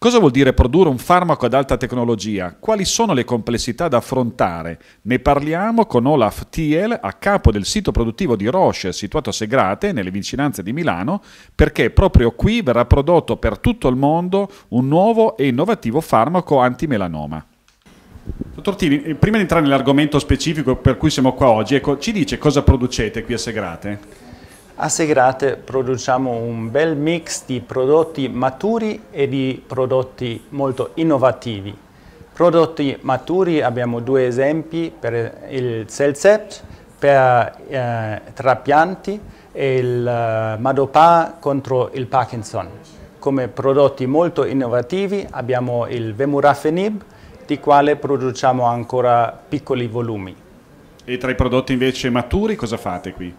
Cosa vuol dire produrre un farmaco ad alta tecnologia? Quali sono le complessità da affrontare? Ne parliamo con Olaf Thiel, a capo del sito produttivo di Roche, situato a Segrate, nelle vicinanze di Milano, perché proprio qui verrà prodotto per tutto il mondo un nuovo e innovativo farmaco antimelanoma. Dottor Tini, eh, prima di entrare nell'argomento specifico per cui siamo qua oggi, ecco, ci dice cosa producete qui a Segrate? A Segrate produciamo un bel mix di prodotti maturi e di prodotti molto innovativi. Prodotti maturi abbiamo due esempi per il Celcept per eh, trapianti e il eh, Madopà contro il Parkinson. Come prodotti molto innovativi abbiamo il Vemurafenib, di quale produciamo ancora piccoli volumi. E tra i prodotti invece maturi cosa fate qui?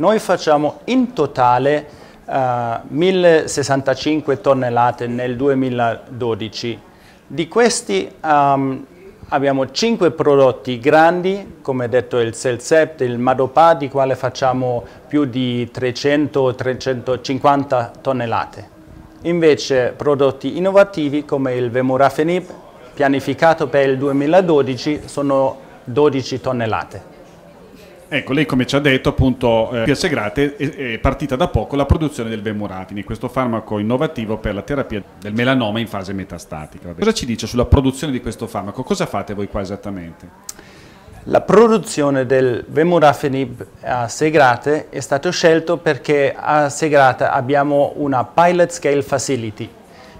Noi facciamo in totale uh, eh, 1065 tonnellate nel 2012. Di questi um, abbiamo 5 prodotti grandi, come detto il Selsept, il Madopa, di quale facciamo più di 300-350 tonnellate. Invece prodotti innovativi come il Vemurafenib, pianificato per il 2012, sono 12 tonnellate. Ecco, lei come ci ha detto appunto eh, Segrate è, è partita da poco la produzione del Vemuratin, questo farmaco innovativo per la terapia del melanoma in fase metastatica. Vabbè. Cosa ci dice sulla produzione di questo farmaco? Cosa fate voi qua esattamente? La produzione del Vemurafenib a Segrate è stato scelto perché a Segrate abbiamo una pilot scale facility,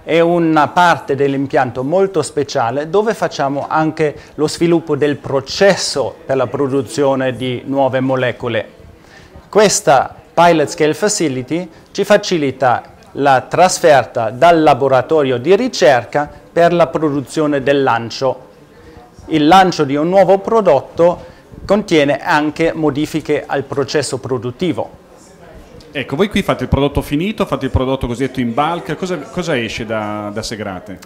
è una parte dell'impianto molto speciale dove facciamo anche lo sviluppo del processo per la produzione di nuove molecole. Questa Pilot Scale Facility ci facilita la trasferta dal laboratorio di ricerca per la produzione del lancio. Il lancio di un nuovo prodotto contiene anche modifiche al processo produttivo. Ecco, voi qui fate il prodotto finito, fate il prodotto cosiddetto in bulk, cosa, cosa esce da, da Segrate?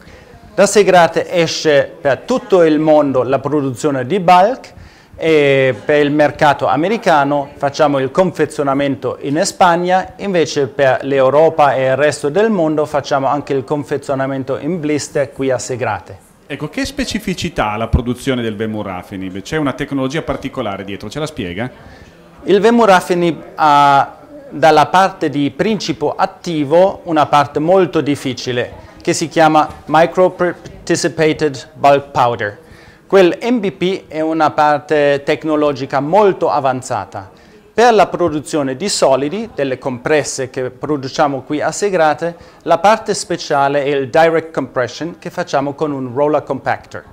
Da Segrate esce per tutto il mondo la produzione di bulk, e per il mercato americano facciamo il confezionamento in Spagna, invece per l'Europa e il resto del mondo facciamo anche il confezionamento in blister qui a Segrate. Ecco, che specificità ha la produzione del Vemurafenib? C'è una tecnologia particolare dietro, ce la spiega? Il Vemurafenib ha dalla parte di principio attivo una parte molto difficile che si chiama Micro Participated Bulk Powder. Quel MBP è una parte tecnologica molto avanzata. Per la produzione di solidi, delle compresse che produciamo qui a Segrate, la parte speciale è il direct compression che facciamo con un roller compactor.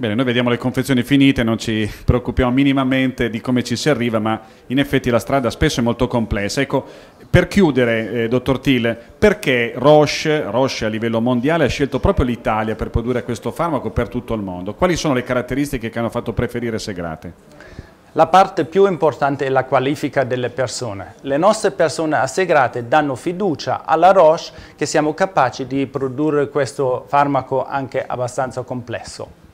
Bene, noi vediamo le confezioni finite, non ci preoccupiamo minimamente di come ci si arriva, ma in effetti la strada spesso è molto complessa. Ecco, per chiudere, eh, dottor Thiel, perché Roche, Roche, a livello mondiale ha scelto proprio l'Italia per produrre questo farmaco per tutto il mondo? Quali sono le caratteristiche che hanno fatto preferire Segrate? La parte più importante è la qualifica delle persone. Le nostre persone assegrate danno fiducia alla Roche che siamo capaci di produrre questo farmaco anche abbastanza complesso.